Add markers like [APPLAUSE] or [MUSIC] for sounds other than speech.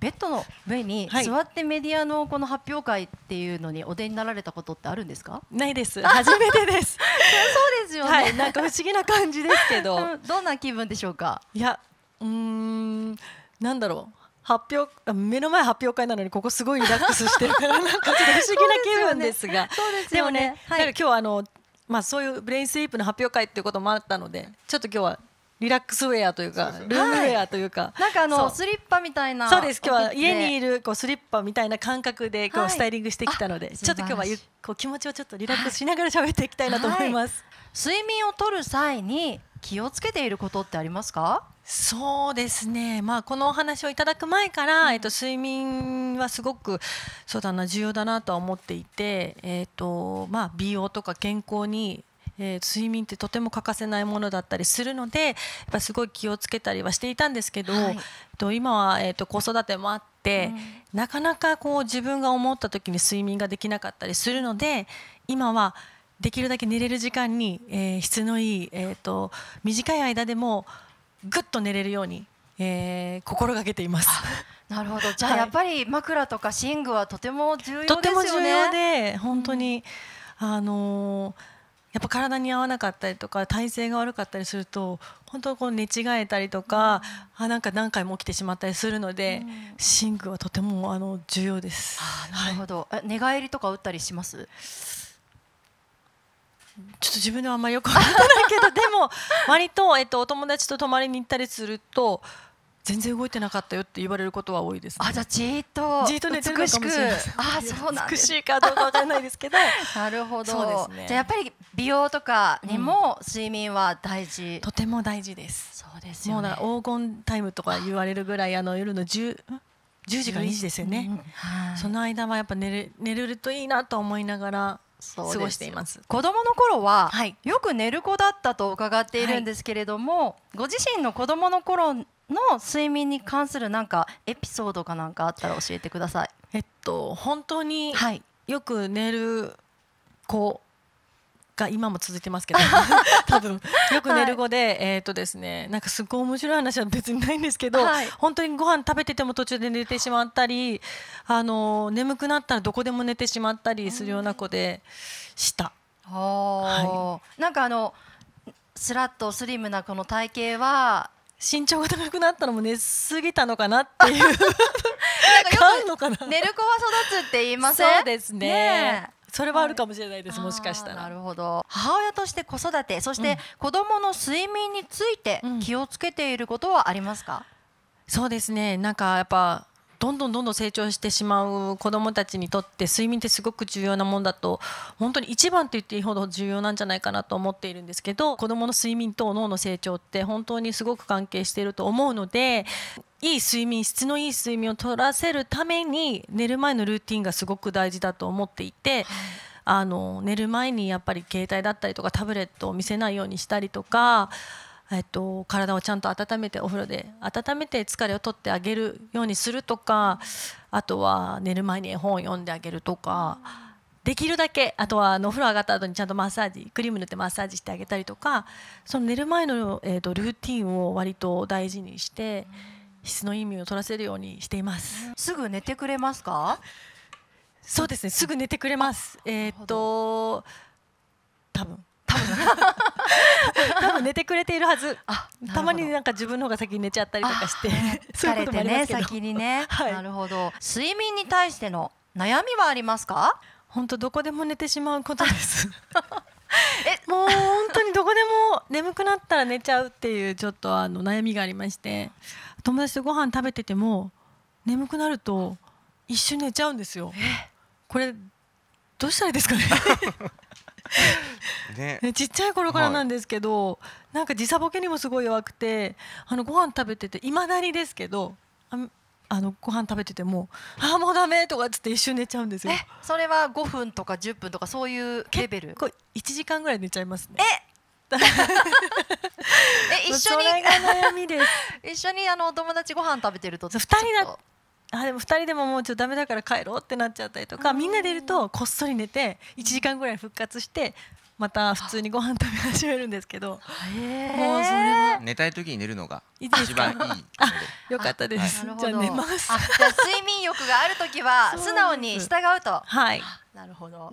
ベッドの上に座ってメディアのこの発表会っていうのにお出になられたことってあるんですか？ないです。初めてです。[LAUGHS] そうですよね、はい、なんか不思議な感じですけど、[LAUGHS] どんな気分でしょうか？いや、うん、なんだろう。発表目の前発表会なのにここすごいリラックスしてるからなんかちょっと不思議な気分ですがで、ね,、もね、はい、今日あのまあそういうブレインスイープの発表会っていうこともあったのでちょっと今日はリラックスウェアというかルームウェアというか、なんかあのスリッパみたいなそうです今日は家にいるこうスリッパみたいな感覚でこうスタイリングしてきたので、ちょっと今日はゆこう気持ちをちょっとリラックスしながら喋っていきたいなと思います、睡眠をとる際に気をつけていることってありますかそうですね、まあ、このお話をいただく前から、えっと、睡眠はすごくそうだな重要だなとは思っていて、えっとまあ、美容とか健康にえー、睡眠ってとても欠かせないものだったりするのでやっぱすごい気をつけたりはしていたんですけど、はい、と今は、えーと、子育てもあって、うん、なかなかこう自分が思った時に睡眠ができなかったりするので今はできるだけ寝れる時間に、えー、質のいい、えーと、と短い間でもぐっと寝れるように、えー、心がけています。なるほど [LAUGHS] じゃあやっぱり枕とか寝具はとても重要ですよね。とても重要で本当に、うん、あのーやっぱ体に合わなかったりとか体勢が悪かったりすると本当こう寝違えたりとか、うん、あなんか何回も起きてしまったりするので、寝、具、はとてもあの重要です。あ、なるほど、はい、寝返りとか打ったりします。ちょっと自分ではあんまりよく分からないけどでも割と、えっと、お友達と泊まりに行ったりすると全然動いてなかったよって言われることは多いです、ね、あじゃじっとじっと寝てしれあそうなん美しいかどうかわからないですけどなるほどそうです、ね、じゃやっぱり美容とかにも睡眠は大事、うん、とても大事ですそうですよ、ね、もう黄金タイムとか言われるぐらいあの夜の十。0 10時から2時ですよね、うんはい、その間はやっぱ寝る寝れるといいなと思いながら過ごしています子供の頃は、はい、よく寝る子だったと伺っているんですけれども、はい、ご自身の子供の頃の睡眠に関するなんかエピソードかなんかあったら教えてください。えっと本当によく寝る子が今も続いてますけど [LAUGHS] 多分よく寝る子で、はい、えっ、とですねなんかすごい面白い話は別にないんですけど、はい、本当にご飯食べてても途中で寝てしまったりあの眠くなったらどこでも寝てしまったりするような子でした。はい、なんかあのスラッとスリムなこの体型は身長が高くなったのも寝すぎたのかなっていうなんかよく寝る子は育つって言いませんそうですねねそれはあるかもしれないです、はい、もしかしたら。なるほど母親として子育てそして子どもの睡眠について気をつけていることはありますか、うん、そうですねなんかやっぱどんどんどんどん成長してしまう子どもたちにとって睡眠ってすごく重要なもんだと本当に一番と言っていいほど重要なんじゃないかなと思っているんですけど子どもの睡眠と脳の成長って本当にすごく関係していると思うのでいい睡眠質のいい睡眠を取らせるために寝る前のルーティンがすごく大事だと思っていて。あの寝る前にやっぱり携帯だったりとかタブレットを見せないようにしたりとかえっと、体をちゃんと温めてお風呂で温めて疲れを取ってあげるようにするとかあとは寝る前に絵本を読んであげるとかできるだけあとはあのお風呂上がった後にちゃんとマッサージクリーム塗ってマッサージしてあげたりとかその寝る前の、えっとルーティンを割と大事にして質の意味を取らせるようにしています。すぐ寝てくれますかそうですねすぐ寝てくれます。えっ、と多分多分 [LAUGHS] [LAUGHS] 多分寝てくれているはずたまになんか自分の方が先に寝ちゃったりとかして [LAUGHS] 疲れてね先にね、[LAUGHS] はい、なるほど睡眠に対しての悩みはありますか本当どこでも寝てしまうことですえもう本当にどこでも眠くなったら寝ちゃうっていうちょっとあの悩みがありまして友達とご飯食べてても眠くなると一瞬寝ちゃうんですよ。これどうしたらいいですかねね、ちっちゃい頃からなんですけど、はい、なんか時差ボケにもすごい弱くてあのご飯食べてていまだにですけどああのご飯食べてても「ああもうダメ」とかっつって一瞬寝ちゃうんですよえそれは5分とか10分とかそういうレベル結構1時間ぐらい寝ちゃいますねえ [LAUGHS] え一緒に [LAUGHS] 一緒にあの友達ご飯食べてると二人だあでも2人でももうちょっとダメだから帰ろうってなっちゃったりとかみんなでいるとこっそり寝て1時間ぐらい復活してまた普通にご飯食べ始めるんですけどもうそれ寝たい時に寝るのが一番いいよかったです、じゃあ寝ますじゃあ睡眠欲がある時は [LAUGHS] 素直に従うとはいなるほど、